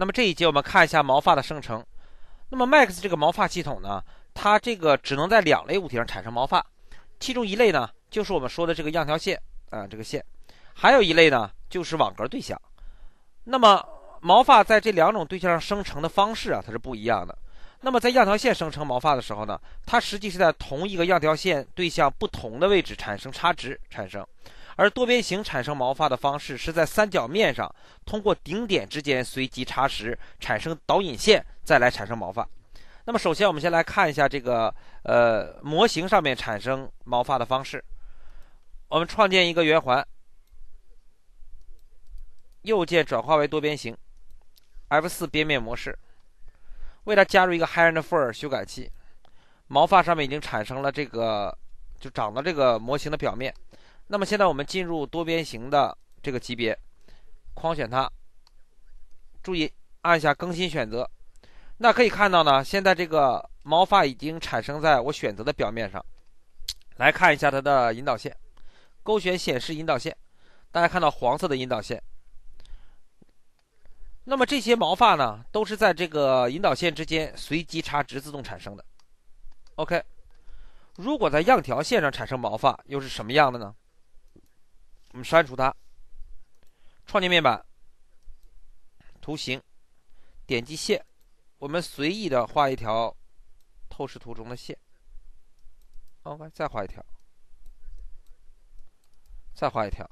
那么这一节我们看一下毛发的生成。那么 Max 这个毛发系统呢，它这个只能在两类物体上产生毛发，其中一类呢就是我们说的这个样条线啊，这个线，还有一类呢就是网格对象。那么毛发在这两种对象上生成的方式啊，它是不一样的。那么在样条线生成毛发的时候呢，它实际是在同一个样条线对象不同的位置产生差值产生。而多边形产生毛发的方式是在三角面上通过顶点之间随机插时产生导引线，再来产生毛发。那么首先我们先来看一下这个呃模型上面产生毛发的方式。我们创建一个圆环，右键转化为多边形，F4 边面模式，为它加入一个 h a e r and Fur 修改器，毛发上面已经产生了这个就长到这个模型的表面。那么现在我们进入多边形的这个级别，框选它，注意按下更新选择，那可以看到呢，现在这个毛发已经产生在我选择的表面上。来看一下它的引导线，勾选显示引导线，大家看到黄色的引导线。那么这些毛发呢，都是在这个引导线之间随机插值自动产生的。OK，如果在样条线上产生毛发又是什么样的呢？我们删除它，创建面板，图形，点击线，我们随意的画一条透视图中的线，OK，再画一条，再画一条，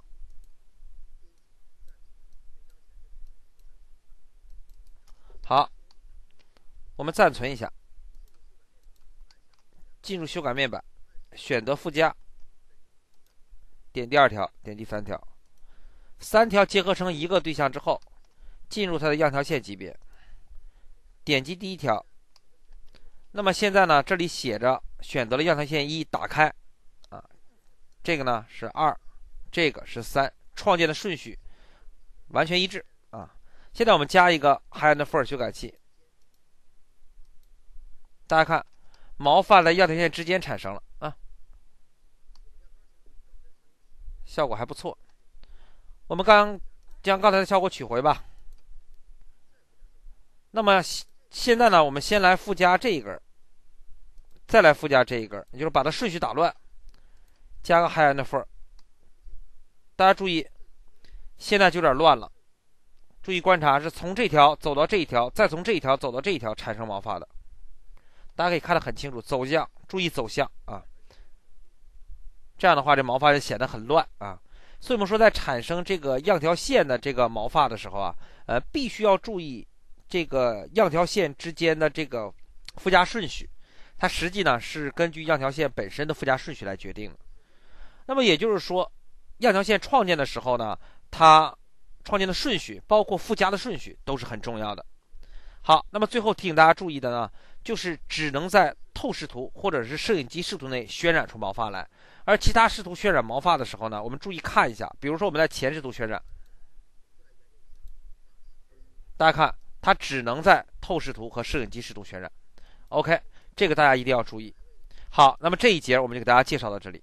好，我们暂存一下，进入修改面板，选择附加。点第二条，点第三条，三条结合成一个对象之后，进入它的样条线级别。点击第一条，那么现在呢，这里写着选择了样条线一，打开，啊，这个呢是二，这个是三，创建的顺序完全一致，啊，现在我们加一个 h i g h and f o r 修改器，大家看，毛发在样条线之间产生了。效果还不错，我们刚将刚才的效果取回吧。那么现在呢，我们先来附加这一根，再来附加这一根，也就是把它顺序打乱，加个 h i g h e d 的 o r 大家注意，现在就有点乱了。注意观察，是从这条走到这一条，再从这一条走到这一条产生毛发的。大家可以看得很清楚，走向，注意走向啊。这样的话，这毛发就显得很乱啊。所以，我们说在产生这个样条线的这个毛发的时候啊，呃，必须要注意这个样条线之间的这个附加顺序。它实际呢是根据样条线本身的附加顺序来决定的。那么也就是说，样条线创建的时候呢，它创建的顺序，包括附加的顺序，都是很重要的。好，那么最后提醒大家注意的呢，就是只能在透视图或者是摄影机视图内渲染出毛发来。而其他视图渲染毛发的时候呢，我们注意看一下，比如说我们在前视图渲染，大家看它只能在透视图和摄影机视图渲染。OK，这个大家一定要注意。好，那么这一节我们就给大家介绍到这里。